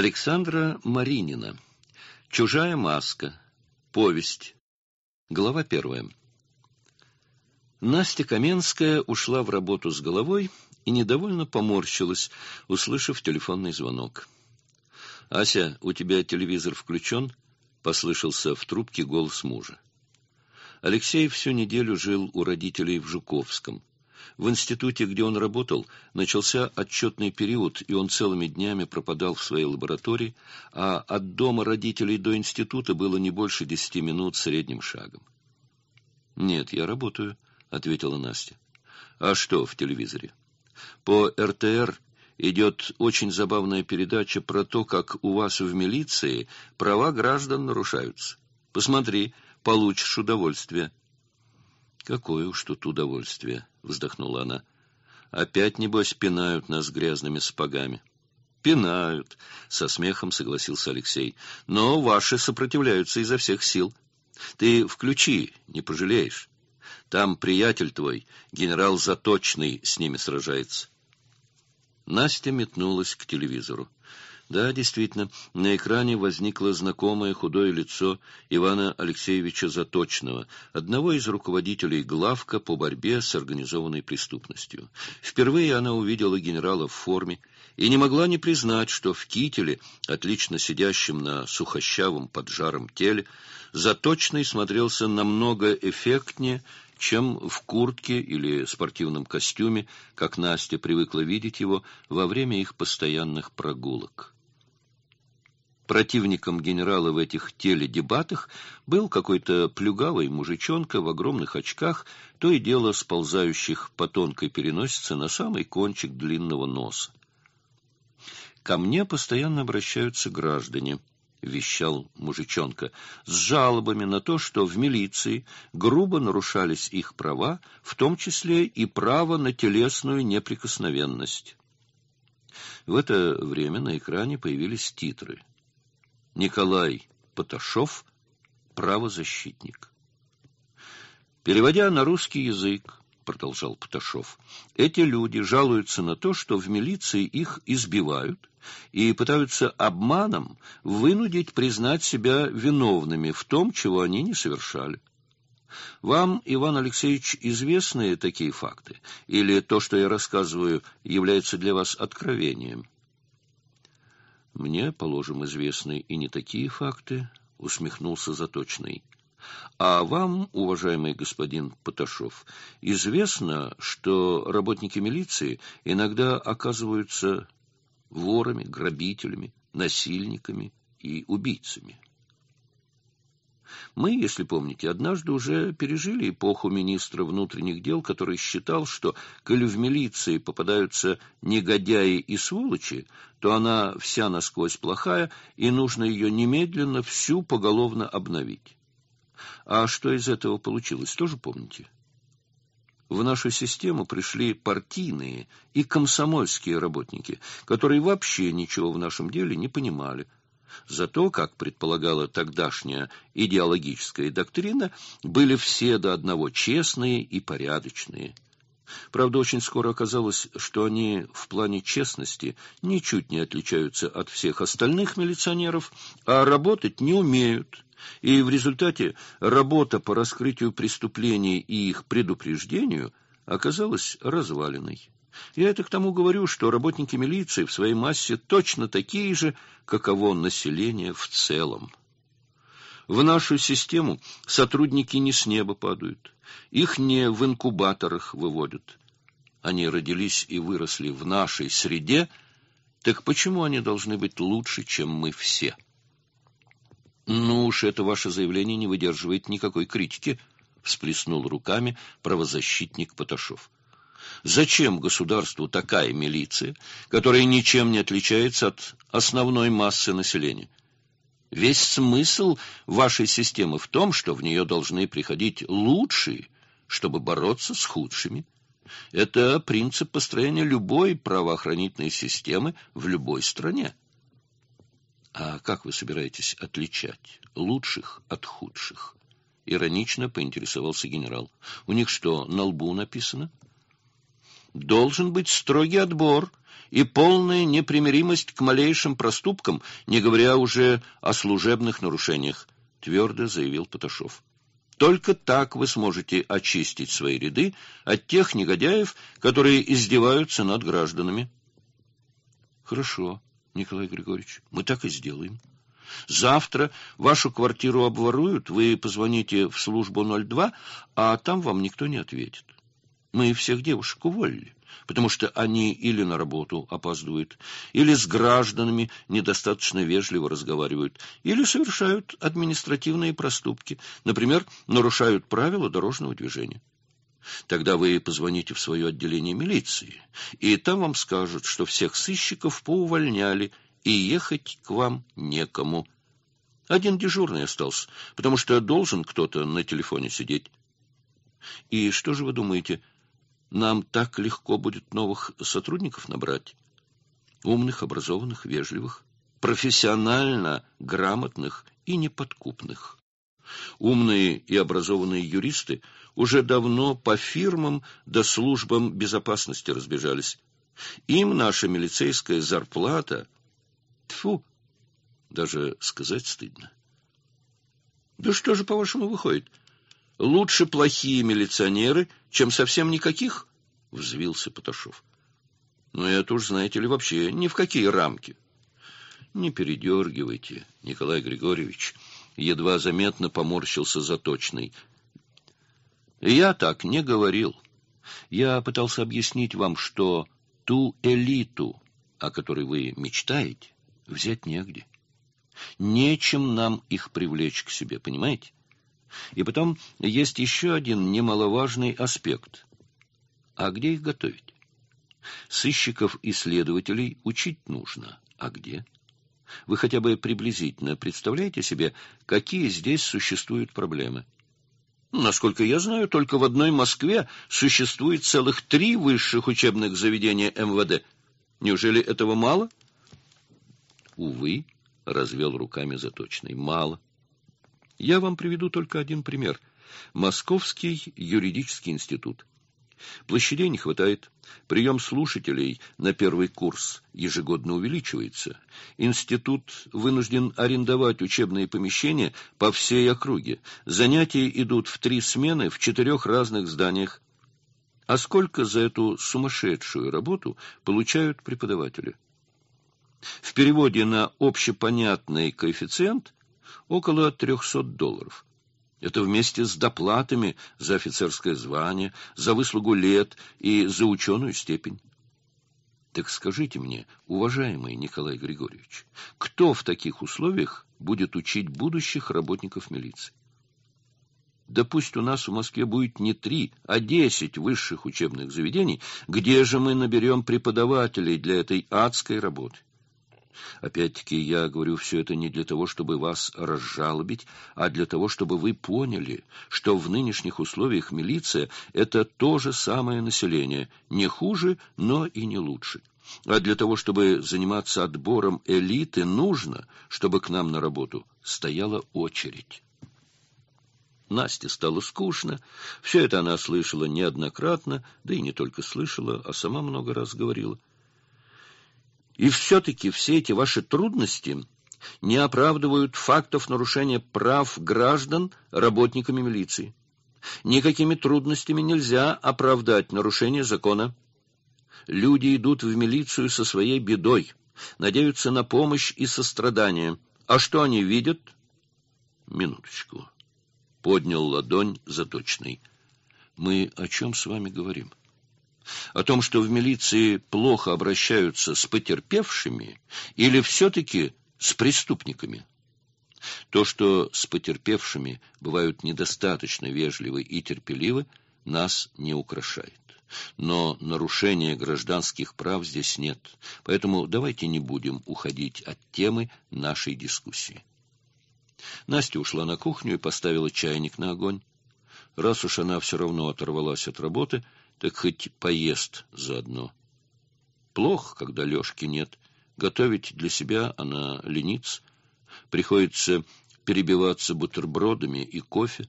Александра Маринина. «Чужая маска». Повесть. Глава первая. Настя Каменская ушла в работу с головой и недовольно поморщилась, услышав телефонный звонок. «Ася, у тебя телевизор включен?» — послышался в трубке голос мужа. Алексей всю неделю жил у родителей в Жуковском. В институте, где он работал, начался отчетный период, и он целыми днями пропадал в своей лаборатории, а от дома родителей до института было не больше десяти минут средним шагом. «Нет, я работаю», — ответила Настя. «А что в телевизоре?» «По РТР идет очень забавная передача про то, как у вас в милиции права граждан нарушаются. Посмотри, получишь удовольствие». «Какое уж тут удовольствие!» — вздохнула она. «Опять, небось, пинают нас грязными сапогами». «Пинают!» — со смехом согласился Алексей. «Но ваши сопротивляются изо всех сил. Ты включи, не пожалеешь. Там приятель твой, генерал Заточный, с ними сражается». Настя метнулась к телевизору. Да, действительно, на экране возникло знакомое худое лицо Ивана Алексеевича Заточного, одного из руководителей главка по борьбе с организованной преступностью. Впервые она увидела генерала в форме и не могла не признать, что в кителе, отлично сидящем на сухощавом поджаром теле, Заточный смотрелся намного эффектнее, чем в куртке или спортивном костюме, как Настя привыкла видеть его во время их постоянных прогулок. Противником генерала в этих теледебатах был какой-то плюгавый мужичонка в огромных очках, то и дело сползающих по тонкой переносице на самый кончик длинного носа. «Ко мне постоянно обращаются граждане», — вещал мужичонка, — «с жалобами на то, что в милиции грубо нарушались их права, в том числе и право на телесную неприкосновенность». В это время на экране появились титры — Николай Поташов, правозащитник. Переводя на русский язык, продолжал Поташов, эти люди жалуются на то, что в милиции их избивают и пытаются обманом вынудить признать себя виновными в том, чего они не совершали. Вам, Иван Алексеевич, известны такие факты? Или то, что я рассказываю, является для вас откровением? Мне, положим, известны и не такие факты, усмехнулся заточный. А вам, уважаемый господин Поташов, известно, что работники милиции иногда оказываются ворами, грабителями, насильниками и убийцами. Мы, если помните, однажды уже пережили эпоху министра внутренних дел, который считал, что, коли в милиции попадаются негодяи и сволочи, то она вся насквозь плохая, и нужно ее немедленно всю поголовно обновить. А что из этого получилось, тоже помните? В нашу систему пришли партийные и комсомольские работники, которые вообще ничего в нашем деле не понимали – Зато, как предполагала тогдашняя идеологическая доктрина, были все до одного честные и порядочные. Правда, очень скоро оказалось, что они в плане честности ничуть не отличаются от всех остальных милиционеров, а работать не умеют. И в результате работа по раскрытию преступлений и их предупреждению оказалась разваленной. Я это к тому говорю, что работники милиции в своей массе точно такие же, каково население в целом. В нашу систему сотрудники не с неба падают, их не в инкубаторах выводят. Они родились и выросли в нашей среде, так почему они должны быть лучше, чем мы все? Ну уж это ваше заявление не выдерживает никакой критики, — всплеснул руками правозащитник Поташов. Зачем государству такая милиция, которая ничем не отличается от основной массы населения? Весь смысл вашей системы в том, что в нее должны приходить лучшие, чтобы бороться с худшими. Это принцип построения любой правоохранительной системы в любой стране. А как вы собираетесь отличать лучших от худших? Иронично поинтересовался генерал. У них что, на лбу написано? — должен быть строгий отбор и полная непримиримость к малейшим проступкам, не говоря уже о служебных нарушениях, твердо заявил Поташов. Только так вы сможете очистить свои ряды от тех негодяев, которые издеваются над гражданами. Хорошо, Николай Григорьевич, мы так и сделаем. Завтра вашу квартиру обворуют, вы позвоните в службу 02, а там вам никто не ответит. Мы всех девушек уволили, потому что они или на работу опаздывают, или с гражданами недостаточно вежливо разговаривают, или совершают административные проступки, например, нарушают правила дорожного движения. Тогда вы позвоните в свое отделение милиции, и там вам скажут, что всех сыщиков поувольняли, и ехать к вам некому. Один дежурный остался, потому что должен кто-то на телефоне сидеть. И что же вы думаете, — нам так легко будет новых сотрудников набрать. Умных, образованных, вежливых, профессионально грамотных и неподкупных. Умные и образованные юристы уже давно по фирмам да службам безопасности разбежались. Им наша милицейская зарплата... Тьфу! Даже сказать стыдно. Да что же, по-вашему, выходит? Лучше плохие милиционеры — чем совсем никаких, — взвился Поташов. Но это уж, знаете ли, вообще ни в какие рамки. Не передергивайте, Николай Григорьевич, едва заметно поморщился заточный. Я так не говорил. Я пытался объяснить вам, что ту элиту, о которой вы мечтаете, взять негде. Нечем нам их привлечь к себе, понимаете? И потом есть еще один немаловажный аспект. А где их готовить? Сыщиков и следователей учить нужно. А где? Вы хотя бы приблизительно представляете себе, какие здесь существуют проблемы? Насколько я знаю, только в одной Москве существует целых три высших учебных заведения МВД. Неужели этого мало? Увы, развел руками заточный. Мало. Я вам приведу только один пример. Московский юридический институт. Площадей не хватает. Прием слушателей на первый курс ежегодно увеличивается. Институт вынужден арендовать учебные помещения по всей округе. Занятия идут в три смены в четырех разных зданиях. А сколько за эту сумасшедшую работу получают преподаватели? В переводе на общепонятный коэффициент около 300 долларов. Это вместе с доплатами за офицерское звание, за выслугу лет и за ученую степень. Так скажите мне, уважаемый Николай Григорьевич, кто в таких условиях будет учить будущих работников милиции? Да пусть у нас в Москве будет не три, а десять высших учебных заведений, где же мы наберем преподавателей для этой адской работы? Опять-таки я говорю все это не для того, чтобы вас разжалобить, а для того, чтобы вы поняли, что в нынешних условиях милиция — это то же самое население, не хуже, но и не лучше. А для того, чтобы заниматься отбором элиты, нужно, чтобы к нам на работу стояла очередь». Насте стало скучно. Все это она слышала неоднократно, да и не только слышала, а сама много раз говорила. И все-таки все эти ваши трудности не оправдывают фактов нарушения прав граждан работниками милиции. Никакими трудностями нельзя оправдать нарушение закона. Люди идут в милицию со своей бедой, надеются на помощь и сострадание. А что они видят? Минуточку. Поднял ладонь заточный. Мы о чем с вами говорим? — о том, что в милиции плохо обращаются с потерпевшими или все-таки с преступниками? То, что с потерпевшими бывают недостаточно вежливы и терпеливы, нас не украшает. Но нарушения гражданских прав здесь нет, поэтому давайте не будем уходить от темы нашей дискуссии. Настя ушла на кухню и поставила чайник на огонь. Раз уж она все равно оторвалась от работы, так хоть поест заодно. Плохо, когда Лешки нет. Готовить для себя она ленится. Приходится перебиваться бутербродами и кофе.